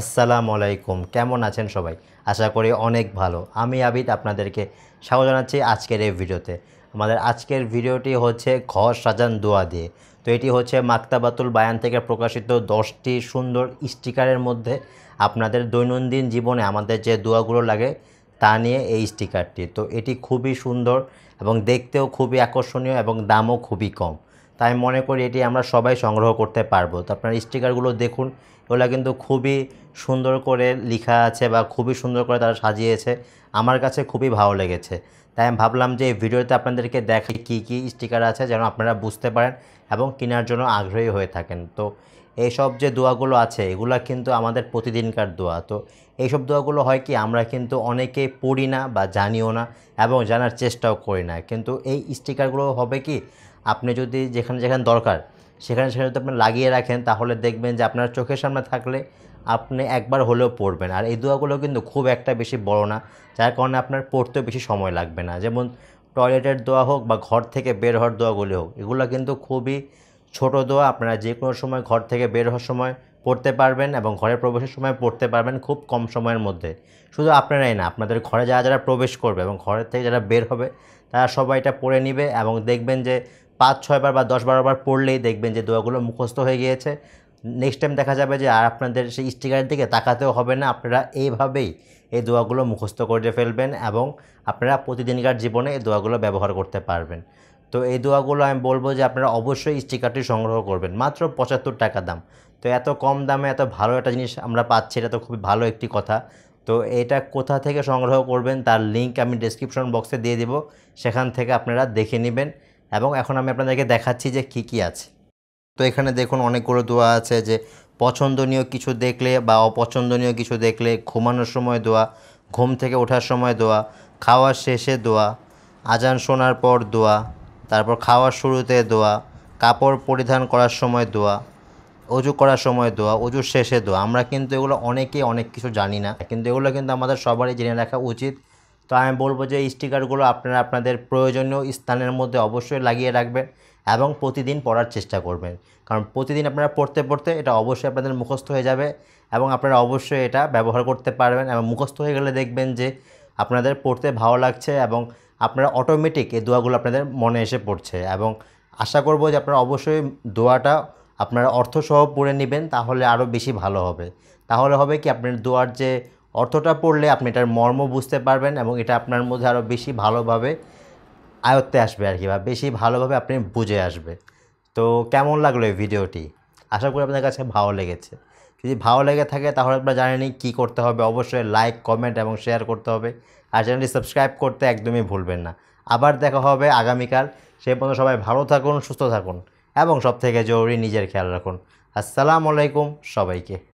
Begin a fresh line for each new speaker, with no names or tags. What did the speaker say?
আসসালামু আলাইকুম কেমন আছেন সবাই আশা করি অনেক ভালো আমি আবিদ আপনাদেরকে স্বাগত জানাচ্ছি আজকের এই ভিডিওতে আমাদের আজকের ভিডিওটি হচ্ছে ঘর সাজান দোয়া দিয়ে তো এটি হচ্ছে মাক্তাবাতুল বায়ান থেকে প্রকাশিত দশটি সুন্দর স্টিকারের মধ্যে আপনাদের দৈনন্দিন জীবনে আমাদের যে দোয়াগুলো লাগে তা নিয়ে এই স্টিকারটি তো এটি খুবই সুন্দর এবং দেখতেও খুবই আকর্ষণীয় এবং দামও খুবই কম তাই মনে করি এটি আমরা সবাই সংগ্রহ করতে পারবো তো আপনার স্টিকারগুলো দেখুন এগুলো কিন্তু খুবই সুন্দর করে লেখা আছে বা খুবই সুন্দর করে তারা সাজিয়েছে আমার কাছে খুবই ভালো লেগেছে তাই আমি ভাবলাম যে এই ভিডিওতে আপনাদেরকে দেখে কি কি স্টিকার আছে যেন আপনারা বুঝতে পারেন এবং কেনার জন্য আগ্রহী হয়ে থাকেন তো এইসব যে দোয়াগুলো আছে এগুলো কিন্তু আমাদের প্রতিদিনকার দোয়া তো এইসব দোয়াগুলো হয় কি আমরা কিন্তু অনেকে পড়ি না বা জানিও না এবং জানার চেষ্টাও করি না কিন্তু এই স্টিকারগুলো হবে কি আপনি যদি যেখানে যেখানে দরকার সেখানে সেখানে যদি আপনি লাগিয়ে রাখেন তাহলে দেখবেন যে আপনার চোখের সামনে থাকলে আপনি একবার হলেও পড়বেন আর এই দোয়াগুলো কিন্তু খুব একটা বেশি বড় না যার কারণে আপনার পড়তেও বেশি সময় লাগবে না যেমন টয়লেটের দোয়া হোক বা ঘর থেকে বের হওয়ার দোয়াগুলি হোক এগুলো কিন্তু খুবই ছোট দোয়া আপনারা যে কোনো সময় ঘর থেকে বের হওয়ার সময় পড়তে পারবেন এবং ঘরে প্রবেশের সময় পড়তে পারবেন খুব কম সময়ের মধ্যে শুধু আপনারাই না আপনাদের ঘরে যারা যারা প্রবেশ করবে এবং ঘরের থেকে যারা বের হবে তারা সবাই এটা পড়ে নিবে এবং দেখবেন যে পাঁচ ছয়বার বা দশ বারোবার পড়লেই দেখবেন যে দোয়াগুলো মুখস্থ হয়ে গিয়েছে নেক্সট টাইম দেখা যাবে যে আর আপনাদের সেই স্টিকারের দিকে তাকাতেও হবে না আপনারা এইভাবেই এই দোয়াগুলো মুখস্থ করে ফেলবেন এবং আপনারা প্রতিদিনকার জীবনে এই দোয়াগুলো ব্যবহার করতে পারবেন তো এই দোয়াগুলো আমি বলবো যে আপনারা অবশ্যই স্টিকারটি সংগ্রহ করবেন মাত্র পঁচাত্তর টাকা দাম তো এত কম দামে এত ভালো একটা জিনিস আমরা পাচ্ছি এটা তো খুবই ভালো একটি কথা তো এটা কোথা থেকে সংগ্রহ করবেন তার লিঙ্ক আমি ডেসক্রিপশন বক্সে দিয়ে দেবো সেখান থেকে আপনারা দেখে নেবেন এবং এখন আমি আপনাদেরকে দেখাচ্ছি যে কি কি আছে তো এখানে দেখুন অনেকগুলো দোয়া আছে যে পছন্দনীয় কিছু দেখলে বা অপছন্দনীয় কিছু দেখলে ঘুমানোর সময় দোয়া ঘুম থেকে ওঠার সময় দোয়া খাওয়ার শেষে দোয়া আজান শোনার পর দোয়া তারপর খাওয়ার শুরুতে দোয়া কাপড় পরিধান করার সময় দোয়া অজু করার সময় দোয়া অজুর শেষে দোয়া আমরা কিন্তু এগুলো অনেকেই অনেক কিছু জানি না কিন্তু এগুলো কিন্তু আমাদের সবারই জেনে রাখা উচিত তো আমি বলবো যে এই স্টিকারগুলো আপনারা আপনাদের প্রয়োজনীয় স্থানের মধ্যে অবশ্যই লাগিয়ে রাখবেন এবং প্রতিদিন পড়ার চেষ্টা করবেন কারণ প্রতিদিন আপনারা পড়তে পড়তে এটা অবশ্যই আপনাদের মুখস্থ হয়ে যাবে এবং আপনারা অবশ্যই এটা ব্যবহার করতে পারবেন এবং মুখস্থ হয়ে গেলে দেখবেন যে আপনাদের পড়তে ভালো লাগছে এবং আপনারা অটোমেটিক এই দোয়াগুলো আপনাদের মনে এসে পড়ছে এবং আশা করব যে আপনারা অবশ্যই দোয়াটা আপনারা অর্থসহ পড়ে নেবেন তাহলে আরও বেশি ভালো হবে তাহলে হবে কি আপনার দোয়ার যে অর্থটা পড়লে আপনি এটার মর্ম বুঝতে পারবেন এবং এটা আপনার মধ্যে আরও বেশি ভালোভাবে আয়ত্তে আসবে আর কি বা বেশি ভালোভাবে আপনি বুঝে আসবে তো কেমন লাগলো এই ভিডিওটি আশা করি আপনাদের কাছে ভালো লেগেছে যদি ভালো লেগে থাকে তাহলে আপনারা জানেনই কী করতে হবে অবশ্যই লাইক কমেন্ট এবং শেয়ার করতে হবে আর চ্যানেলটি সাবস্ক্রাইব করতে একদমই ভুলবেন না আবার দেখা হবে আগামীকাল সেই পর্যন্ত সবাই ভালো থাকুন সুস্থ থাকুন এবং সবথেকে জরুরি নিজের খেয়াল রাখুন আসসালামু আলাইকুম সবাইকে